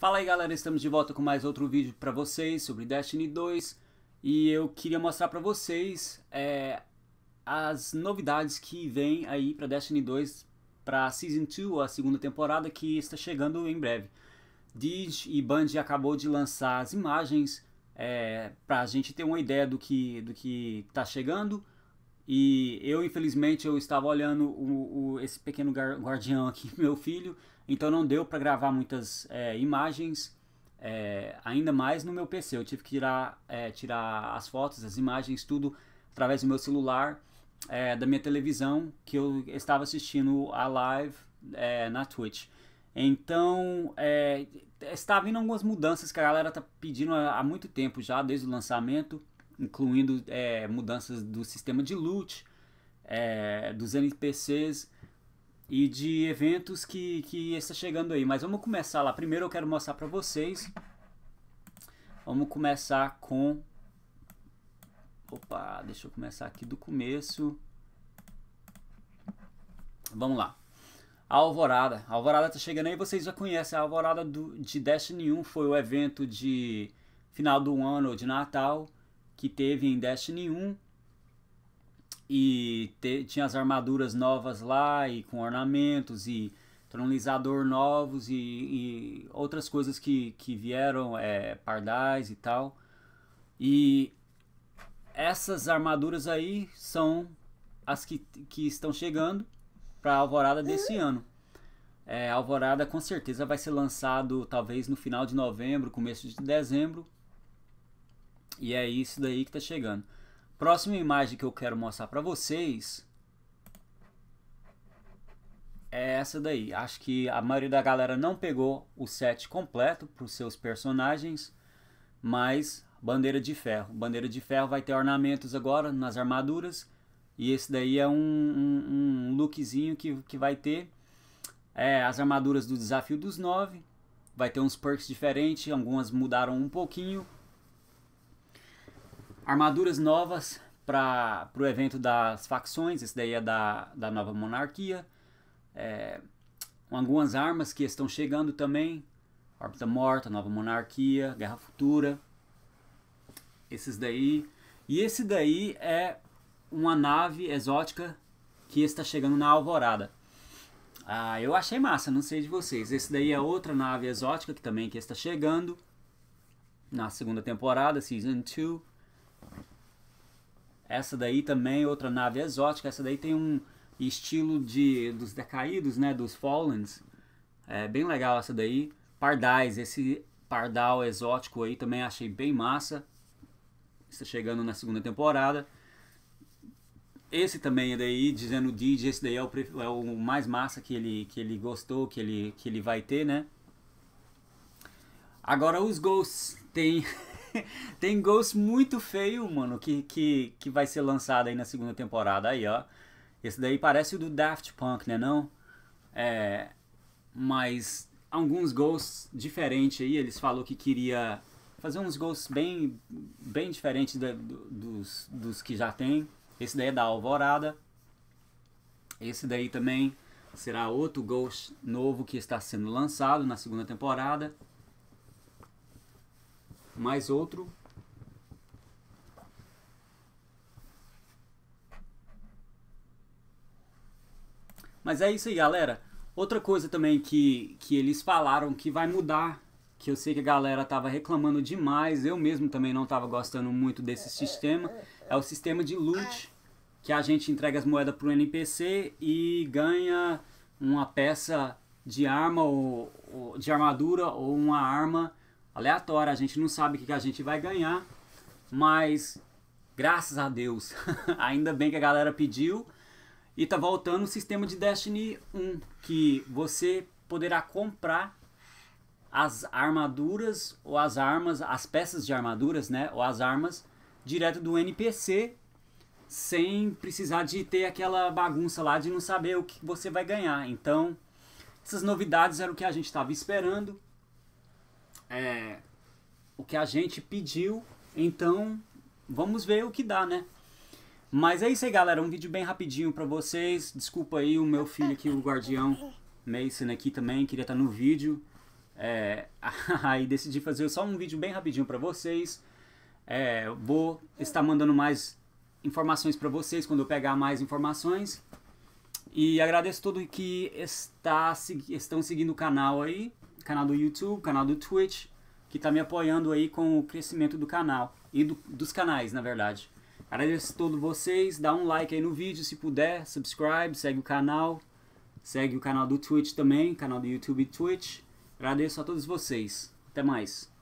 Fala aí galera, estamos de volta com mais outro vídeo para vocês sobre Destiny 2 e eu queria mostrar para vocês é, as novidades que vem aí para Destiny 2 para Season 2, a segunda temporada que está chegando em breve. Digi e Band acabou de lançar as imagens é, para a gente ter uma ideia do que do que está chegando e eu infelizmente eu estava olhando o, o, esse pequeno guardião aqui, meu filho, então não deu para gravar muitas é, imagens, é, ainda mais no meu PC. Eu tive que tirar, é, tirar as fotos, as imagens, tudo através do meu celular, é, da minha televisão, que eu estava assistindo a live é, na Twitch. Então, é, está vindo algumas mudanças que a galera está pedindo há, há, muito tempo já, desde o lançamento, incluindo mudanças do sistema de loot, dos NPCs, e de eventos que, que está chegando aí. Mas vamos começar lá. Primeiro eu quero mostrar para vocês. Vamos começar com... Opa, deixa eu começar aqui do começo. Vamos lá. A Alvorada. A Alvorada está chegando aí, vocês já conhecem. A Alvorada do, de Destiny 1 foi o evento de final do ano de Natal que teve em Destiny 1 e te, tinha as armaduras novas lá e com ornamentos e tronizador novos e, e outras coisas que, que vieram é, pardais e tal e essas armaduras aí são as que, que estão chegando para a Alvorada desse uhum. ano é, a Alvorada com certeza vai ser lançado talvez no final de novembro começo de dezembro e é isso daí que está chegando Próxima imagem que eu quero mostrar para vocês é essa daí. Acho que a maioria da galera não pegou o set completo para os seus personagens, mas bandeira de ferro. Bandeira de ferro vai ter ornamentos agora nas armaduras e esse daí é um, um, um lookzinho que, que vai ter é, as armaduras do Desafio dos Nove. Vai ter uns perks diferentes, algumas mudaram um pouquinho Armaduras novas para o evento das facções, esse daí é da, da nova monarquia. É, algumas armas que estão chegando também. Órbita Morta, Nova Monarquia, Guerra Futura. Esses daí. E esse daí é uma nave exótica que está chegando na Alvorada. Ah, eu achei massa, não sei de vocês. Esse daí é outra nave exótica que também que está chegando na segunda temporada, Season 2. Essa daí também outra nave exótica. Essa daí tem um estilo de dos decaídos, né? Dos Fallens. É bem legal essa daí. Pardais, esse pardal exótico aí também achei bem massa. Está chegando na segunda temporada. Esse também é daí, dizendo o DJ, esse daí é o, é o mais massa que ele, que ele gostou, que ele, que ele vai ter, né? Agora os Ghosts tem tem Ghost muito feio, mano, que, que, que vai ser lançado aí na segunda temporada. Aí, ó. Esse daí parece o do Daft Punk, né não? É, mas alguns Ghosts diferentes aí. Eles falou que queria fazer uns Ghosts bem, bem diferentes da, dos, dos que já tem. Esse daí é da Alvorada. Esse daí também será outro Ghost novo que está sendo lançado na segunda temporada mais outro. Mas é isso aí, galera. Outra coisa também que, que eles falaram que vai mudar, que eu sei que a galera tava reclamando demais, eu mesmo também não tava gostando muito desse sistema, é o sistema de loot, que a gente entrega as moedas pro NPC e ganha uma peça de arma ou, ou de armadura ou uma arma aleatória, a gente não sabe o que a gente vai ganhar, mas graças a Deus, ainda bem que a galera pediu e tá voltando o sistema de Destiny 1, que você poderá comprar as armaduras ou as armas, as peças de armaduras, né, ou as armas direto do NPC sem precisar de ter aquela bagunça lá de não saber o que você vai ganhar. Então, essas novidades eram o que a gente estava esperando é, o que a gente pediu, então vamos ver o que dá, né? Mas é isso aí, galera. Um vídeo bem rapidinho para vocês. Desculpa aí o meu filho aqui, o guardião Mason aqui também, queria estar tá no vídeo. É, aí decidi fazer só um vídeo bem rapidinho para vocês. É, vou estar mandando mais informações para vocês quando eu pegar mais informações. E agradeço todo que está, estão seguindo o canal aí canal do YouTube, canal do Twitch, que está me apoiando aí com o crescimento do canal e do, dos canais, na verdade. Agradeço a todos vocês, dá um like aí no vídeo se puder, subscribe, segue o canal, segue o canal do Twitch também, canal do YouTube e Twitch. Agradeço a todos vocês. Até mais.